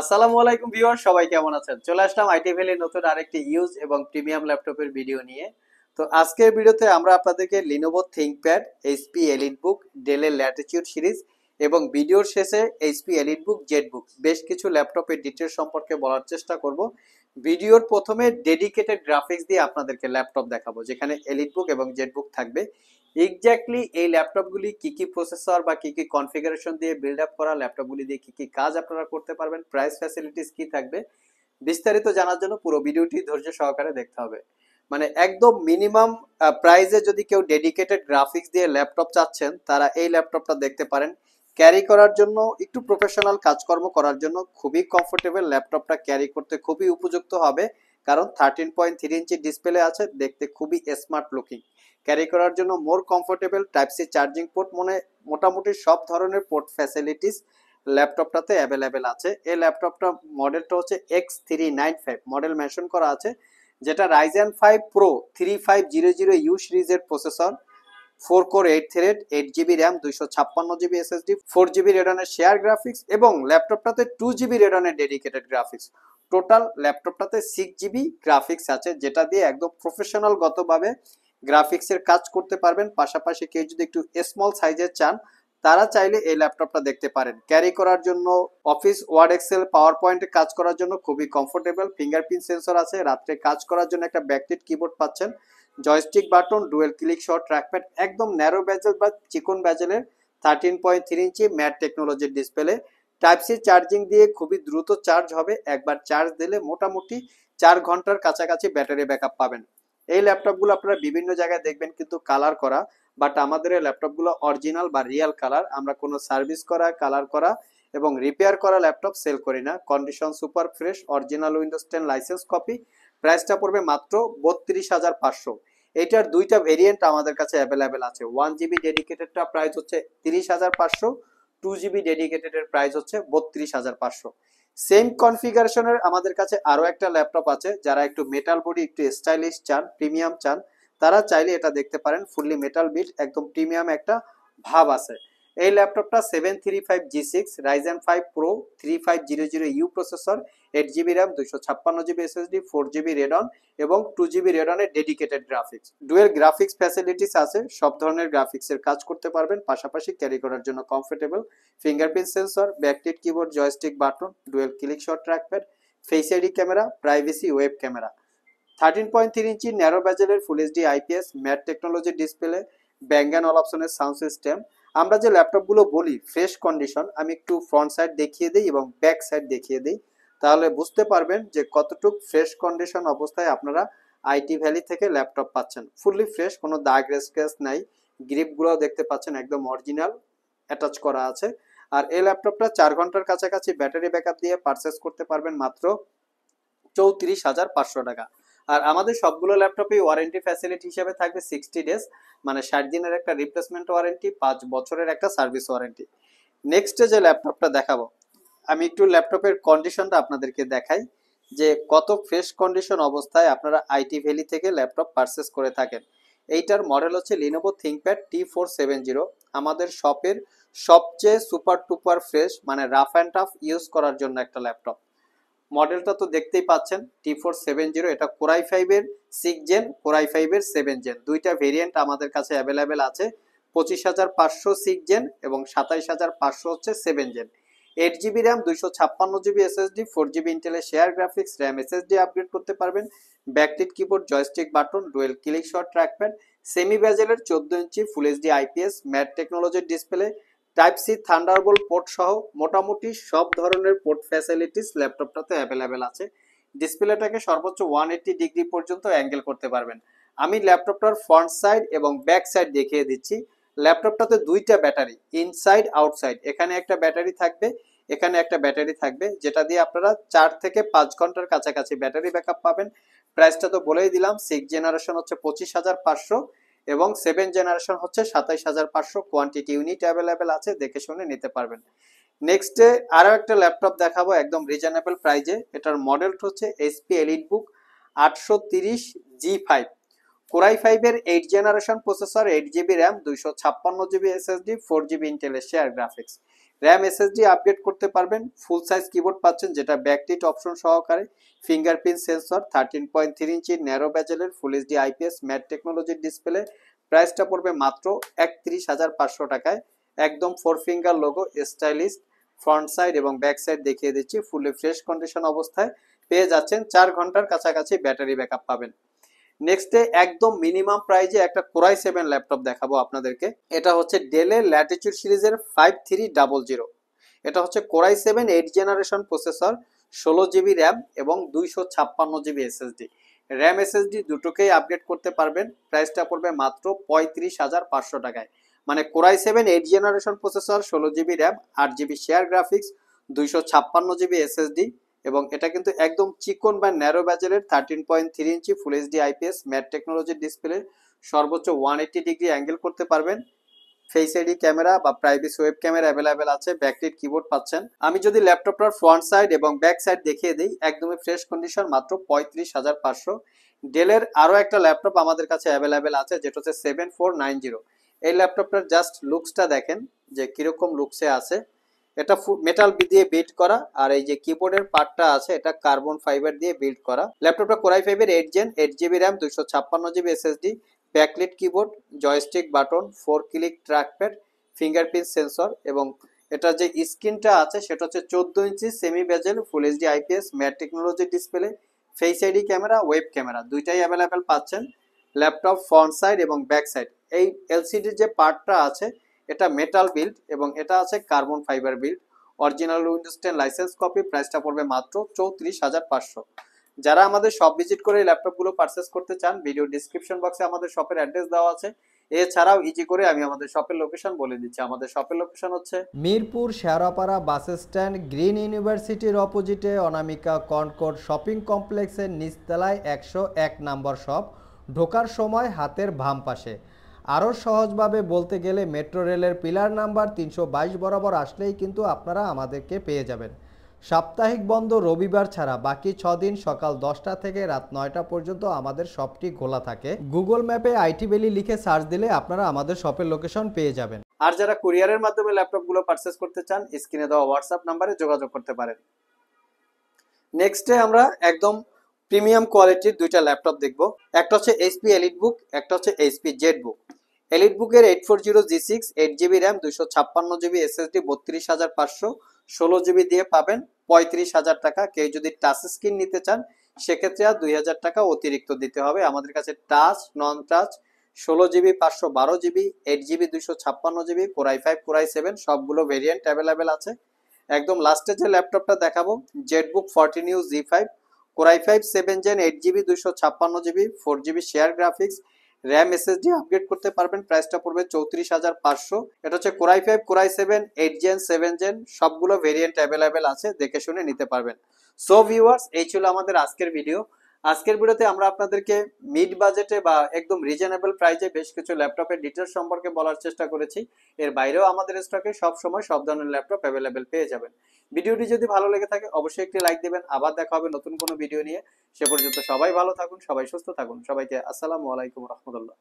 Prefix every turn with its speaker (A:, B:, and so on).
A: আসসালামু আলাইকুম ভিউয়ার সবাই কেমন আছেন চলে আসলাম আইটি ভ্যালির নতুন আরেকটি ইউজ এবং প্রিমিয়াম ল্যাপটপের ভিডিও নিয়ে তো আজকের ভিডিওতে আমরা আপনাদেরকে Lenovo ThinkPad HP EliteBook ডেলের ল্যাটিচিউড সিরিজ এবং ভিডিওর শেষে HP EliteBook ZBook বেশ কিছু ল্যাপটপের ডিটেল সম্পর্কে বলার চেষ্টা করব ভিডিওর প্রথমে ডেডিকেটেড গ্রাফিক্স দিয়ে আপনাদেরকে ল্যাপটপ দেখাবো যেখানে এলিট বুক এবং জেড বুক থাকবে এক্স্যাক্টলি এই ল্যাপটপগুলি কি কি প্রসেসর বা কি কি কনফিগারেশন দিয়ে বিল্ড আপ করা ল্যাপটপগুলি দিয়ে কি কি কাজ আপনারা করতে পারবেন প্রাইস ফ্যাসিলিটিস কি থাকবে বিস্তারিত জানার জন্য পুরো ভিডিওটি ধৈর্য সহকারে দেখতে হবে মানে একদম মিনিমাম প্রাইজে যদি কেউ ডেডিকেটেড গ্রাফিক্স দিয়ে ল্যাপটপ চাচ্ছেন তারা এই ল্যাপটপটা দেখতে পারেন ক্যারি করার জন্য একটু প্রফেশনাল কাজকর্ম করার জন্য খুবই কমফোর্টেবল ল্যাপটপটা ক্যারি করতে খুবই উপযুক্ত হবে কারণ thirteen point three inch display আছে দেখতে খুবই স্মার্ট লুকিং ক্যারি করার জন্য more comfortable type C charging port মনে মোটামুটি সব ধরনের পোর্ট ফ্যাসিলিটিস ল্যাপটপটাতে অ্যাভেলেবেল আছে এই ল্যাপটপটা মডেলটা হচ্ছে x three nine five model mention করা আছে যেটা Ryzen five pro three five zero zero u সিরিজের processor four core eight thread eight GB RAM দুইশো ছাপ্পান্ন জিবি এসএসডি ফোর জিবি রেডনের শেয়ার গ্রাফিক্স এবং ল্যাপটপটাতে টু জিবি রেডনের ডেডিকেটেড গ্রাফিক্স টোটাল ল্যাপটপটাতে সিক্স জিবি গ্রাফিক্স আছে যেটা দিয়ে একদম প্রফেশনালগতভাবে গ্রাফিক্সের কাজ করতে পারবেন পাশাপাশি কেউ যদি একটু স্মল সাইজের চান তারা চাইলে এই ল্যাপটপটা দেখতে পারেন ক্যারি করার জন্য অফিস ওয়ার্ড এক্সেল পাওয়ার পয়েন্টে কাজ করার জন্য খুবই কমফোর্টেবল ফিঙ্গারপ্রিন্ট সেন্সর আছে রাত্রে কাজ করার জন্য একটা ব্যাকটিট কিবোর্ড পাচ্ছেন joystick button dual click shot trackpad একদম ন্যারো ব্যাজেল বা চিকন ব্যাজেলের thirteen point three inch matte টেকনোলজির ডিসপ্লে টাইপ সি চার্জিং দিয়ে খুবই দ্রুত চার্জ হবে একবার চার্জ দিলে মোটামুটি চার ঘন্টার কাছাকাছি ব্যাটারি ব্যাকআপ পাবেন এই ল্যাপটপগুলো আপনারা বিভিন্ন জায়গায় দেখবেন কিন্তু কালার করা বাট আমাদের এই ল্যাপটপগুলো অরিজিনাল বা রিয়েল কালার আমরা কোনো সার্ভিস করা কালার করা এবং রিপেয়ার করা ল্যাপটপ সেল করি না condition super fresh original Windows ten licence copy প্রাইসটা পড়বে মাত্র বত্রিশ হাজার পাঁচশো এটার দুইটা ভেরিয়েন্ট আমাদের কাছে অ্যাভেলেবেল আছে ওয়ান জিবি ডেডিকেটেডটা প্রাইস হচ্ছে তিরিশ হাজার পাঁচশো টু জিবি ডেডিকেটেড এর প্রাইস হচ্ছে বত্রিশ হাজার পাঁচশো সেম কনফিগারেশনের আমাদের কাছে আরো একটা ল্যাপটপ আছে যারা একটু মেটাল বডি একটু স্টাইলিশ চান প্রিমিয়াম চান তারা চাইলে এটা দেখতে পারেন ফুললি মেটাল বিল্ড একদম প্রিমিয়াম একটা ভাব আছে এই ল্যাপটপটা seven three five G six Ryzen five pro three five zero zero U processor eight GB RAM দুশো ছাপ্পান্ন GB SSD four GB Radeon এবং টু জিবি রেডনের dedicated graphics dual graphics facilities আছে সব ধরনের গ্রাফিক্সের কাজ করতে পারবেন পাশাপাশি ক্যারি করার জন্য comfortable fingerprint sensor backlit keyboard joystick button dual click shot trackpad face ID camera privacy web camera thirteen point three inch narrow ব্যাজেলের full HD IPS matte technology display ব্যাঙ্গান অল অপশনের সাউন্ড সিস্টেম আমরা যে ল্যাপটপগুলো বলি ফ্রেশ কন্ডিশন আমি একটু ফ্রন্ট সাইড দেখিয়ে দিই এবং ব্যাক সাইড দেখিয়ে দিই তাহলে বুঝতে পারবেন যে কতটুক ফ্রেশ কন্ডিশন অবস্থায় আপনারা আইটি ভ্যালি থেকে ল্যাপটপ পাচ্ছেন ফুললি ফ্রেশ কোনো দাগ রেসকেস নাই গ্রিপগুলো দেখতে পাচ্ছেন একদম অরিজিনাল অ্যাটাচ করা আছে আর এই ল্যাপটপটা চার ঘন্টার কাছাকাছি ব্যাটারি ব্যাকআপ দিয়ে পারচেস করতে পারবেন মাত্র চৌত্রিশ হাজার পাঁচশো টাকা আর আমাদের সবগুলো ল্যাপটপে ওয়ারেন্টি ফ্যাসিলিটি হিসেবে থাকবে সিক্সটি ডেজ মানে ষাট দিনের একটা রিপ্লেসমেন্ট ওয়ারেন্টি পাঁচ বছরের একটা সার্ভিস ওয়ারেন্টি নেক্সট যে ল্যাপটপটা দেখাবো আমি একটু ল্যাপটপের কন্ডিশনটা আপনাদেরকে দেখাই যে কত ফ্রেশ কন্ডিশন অবস্থায় আপনারা আইটি ভ্যালি থেকে ল্যাপটপ পারচেস করে থাকেন এইটার মডেল হচ্ছে Lenovo ThinkPad T four seven zero আমাদের শপের সবচেয়ে সুপার টুপার ফ্রেশ মানে রাফ অ্যান্ড টাফ ইউজ করার জন্য একটা ল্যাপটপ মডেলটা তো দেখতেই পাচ্ছেন টি ফোর সেভেন জিরো এটা কোরাই ফাইভের সিক্স জেন কোরাই ফাইভের সেভেন জেন দুইটা ভেরিয়েন্ট আমাদের কাছে অ্যাভেলেবেল আছে পঁচিশ হাজার পাঁচশো সিক্স জেন এবং সাতাইশ হাজার পাঁচশো হচ্ছে seven gen eight GB RAM দুইশো ছাপ্পান্ন জিবি এসএসডি ফোর জিবি ইন্টেলের share graphics RAM SSD upgrade করতে পারবেন backlit keyboard joystick button dual click shot trackpad semi ব্যাজেলের চোদ্দ inch full HD IPS matte টেকনোলজির display type C thunderbolt port সহ মোটামুটি সব ধরনের পোর্ট ফ্যাসিলিটিস ল্যাপটপটাতে অ্যাভেলেবেল আছে ডিসপ্লেটাকে সর্বোচ্চ ওয়ান এইট্টি ডিগ্রি পর্যন্ত অ্যাঙ্গেল করতে পারবেন আমি ল্যাপটপটার ফ্রন্ট সাইড এবং ব্যাক সাইড দেখিয়ে দিচ্ছি ল্যাপটপটাতে দুইটা ব্যাটারি ইনসাইড আউটসাইড এখানে একটা ব্যাটারি থাকবে এখানে একটা ব্যাটারি থাকবে যেটা দিয়ে আপনারা চার থেকে পাঁচ ঘন্টার কাছাকাছি ব্যাটারি ব্যাকআপ পাবেন প্রাইসটা তো বলেই দিলাম সিক্স জেনারেশন হচ্ছে পঁচিশ হাজার পাঁচশো এবং সেভেন জেনারেশন হচ্ছে সাতাইশ হাজার পাঁচশো কোয়ান্টিটি ইউনিট অ্যাভেলেবেল আছে দেখে শুনে নিতে পারবেন নেক্সট ডে আরও একটা ল্যাপটপ দেখাবো একদম রিজনেবল প্রাইজে এটার মডেলটা হচ্ছে এসপি এলিট বুক আটশো তিরিশ জি ফাইভ কোরাই ফাইভের eight generation processor eight GB RAM দুইশো ছাপ্পান্ন জিবি এসএসডি ফোর জিবি ইন্টেলের share graphics RAM SSD update করতে পারবেন ফুল সাইজ কিবোর্ড পাচ্ছেন যেটা ব্যাকটিট অপশন সহকারে fingerprint sensor thirteen point three inch narrow ব্যাজেলের ফুল এইচডি আইপিএস ম্যাট টেকনোলজির ডিসপ্লে প্রাইসটা পড়বে মাত্র একত্রিশ হাজার পাঁচশো টাকায় একদম four finger logo stylish front side এবং ব্যাক সাইড দেখিয়ে দিচ্ছি ফুলি ফ্রেশ কন্ডিশন অবস্থায় পেয়ে যাচ্ছেন চার ঘন্টার কাছাকাছি ব্যাটারি ব্যাকআপ পাবেন নেক্সটে একদম মিনিমাম প্রাইজে একটা কোরাই সেভেন ল্যাপটপ দেখাবো আপনাদেরকে এটা হচ্ছে ডেলে ল্যাটিচিউড সিরিজের ফাইভ থ্রি ডাবল জিরো এটা হচ্ছে core i seven eight generation processor ষোলো জিবি র্যাম এবং দুইশো ছাপ্পান্ন জিবি এসএসডি র্যাম এসএসডি দুটোকেই আপডেট করতে পারবেন প্রাইসটা পড়বে মাত্র পঁয়ত্রিশ হাজার পাঁচশো টাকায় মানে core i seven eight generation processor ষোলো জিবি র্যাম আট জিবি শেয়ার গ্রাফিক্স দুইশো ছাপ্পান্ন জিবি এসএসডি এবং এটা কিন্তু একদম চিকন বা ন্যারো ব্যাজেলের thirteen point three inch full HD IPS matte টেকনোলজির ডিসপ্লে সর্বোচ্চ ওয়ান এইটি ডিগ্রি অ্যাঙ্গেল করতে পারবেন ফেস আইডি ক্যামেরা বা প্রাইভেসি ওয়েব ক্যামেরা অ্যাভেলেবেল আছে ব্যাকটির কিবোর্ড পাচ্ছেন আমি যদি ল্যাপটপটার ফ্রন্ট সাইড এবং ব্যাক সাইড দেখিয়ে দিই একদমই ফ্রেশ কন্ডিশন মাত্র পঁয়ত্রিশ হাজার পাঁচশো ডেলের আরও একটা ল্যাপটপ আমাদের কাছে অ্যাভেলেবেল আছে যেটা হচ্ছে সেভেন ফোর নাইন জিরো এই ল্যাপটপটার জাস্ট লুকসটা দেখেন যে কীরকম লুকসে আছে এটা মেটাল দিয়ে বিল্ড করা আর এই যে কিবোর্ডের পার্টটা আছে এটা কার্বন ফাইবার দিয়ে বিল্ড করা ল্যাপটপটা কোরাই ফাইভের eight gen eight GB RAM দুশো ছাপ্পান্ন GB SSD backlit keyboard joystick button four click trackpad fingerprint sensor এবং এটা যে স্ক্রিনটা আছে সেটা হচ্ছে চোদ্দ inch semi bezel full HD IPS matte technology display face ID camera web camera দুইটাই অ্যাভেলেবেল পাচ্ছেন ল্যাপটপ ফ্রন্ট সাইড এবং ব্যাক সাইড এই এলসিডির যে পার্টটা আছে এটা মেটাল বিল্ড এবং এটা আছে carbon fibre build original Windows ten licence copy প্রাইসটা পড়বে মাত্র চৌত্রিশ হাজার পাঁচশো যারা আমাদের শপ ভিজিট করে ল্যাপটপগুলো পারচেস করতে চান ভিডিও ডিসক্রিপশন বক্সে আমাদের শপের অ্যাড্রেস দেওয়া আছে এছাড়াও ইজি করে আমি আমাদের শপের লোকেশন বলে দিচ্ছি আমাদের শপের লোকেশন হচ্ছে Mirpur Shewrapara bus stand green ইউনিভার্সিটির অপোজিটে অনামিকা কনকোর্ড শপিং কমপ্লেক্সের নিচতলায় একশো এক নম্বর শপ ঢোকার সময় হাতের বাম পাশে আরও সহজভাবে বলতে গেলে মেট্রো রেলের পিলার নাম্বার তিনশো বরাবর আসলেই কিন্তু আপনারা আমাদেরকে পেয়ে যাবেন সাপ্তাহিক বন্ধ রবিবার ছাড়া বাকি ছ দিন সকাল দশটা থেকে রাত নয়টা পর্যন্ত আমাদের শপটি খোলা থাকে গুগল ম্যাপে আইটি ভ্যালি লিখে সার্চ দিলে আপনারা আমাদের শপের লোকেশন পেয়ে যাবেন আর যারা কুরিয়ারের মাধ্যমে ল্যাপটপগুলো পারচেস করতে চান স্ক্রিনে দেওয়া হোয়াটসঅ্যাপ নাম্বারে যোগাযোগ করতে পারেন নেক্সটে আমরা একদম প্রিমিয়াম কোয়ালিটির দুইটা ল্যাপটপ দেখব একটা হচ্ছে এইচপি এলিট বুক একটা হচ্ছে এইচপি জেড বুক এলিট বুকের eight four zero G six eight GB RAM দুশো ছাপ্পান্ন জিবি এসএসডি বত্রিশ হাজার পাঁচশো ষোলো জিবি দিয়ে পাবেন পঁয়ত্রিশ হাজার টাকা কেউ যদি টাচ স্ক্রিন নিতে চান সেক্ষেত্রে আর দুই হাজার টাকা অতিরিক্ত দিতে হবে আমাদের কাছে টাচ নন টাচ ষোলো জিবি পাঁচশো বারো জিবি এইট জিবি দুশো ছাপ্পান্ন GB core i five core i seven সবগুলো ভেরিয়েন্ট অ্যাভেলেবেল আছে একদম লাস্টে যে ল্যাপটপটা দেখাবো book fourteen U G five core i five seven gen eight GB দুশো ছাপ্পান্ন GB four GB share graphics RAM SSD upgrade করতে পারবেন প্রাইসটা পড়বে চৌত্রিশ হাজার পাঁচশো এটা হচ্ছে core i five core i seven eight gen seven gen সবগুলো ভেরিয়েন্ট অ্যাভেলেবেল আছে দেখে শুনে নিতে পারবেন সো ভিউয়ার্স এই ছিল আমাদের আজকের ভিডিও আজকের ভিডিওতে আমরা আপনাদেরকে মিড বাজেটে বা একদম রিজনেবল প্রাইজে বেশ কিছু ল্যাপটপের ডিটেলস সম্পর্কে বলার চেষ্টা করেছি এর বাইরেও আমাদের স্টকে সব সময় সব ধরনের ল্যাপটপ অ্যাভেলেবেল পেয়ে যাবেন ভিডিওটি যদি ভালো লেগে থাকে অবশ্যই একটি লাইক দেবেন আবার দেখা হবে নতুন কোনো ভিডিও নিয়ে সে পর্যন্ত সবাই ভালো থাকুন সবাই সুস্থ থাকুন সবাইকে আসসালামু আলাইকুম রহমতুল্লাহ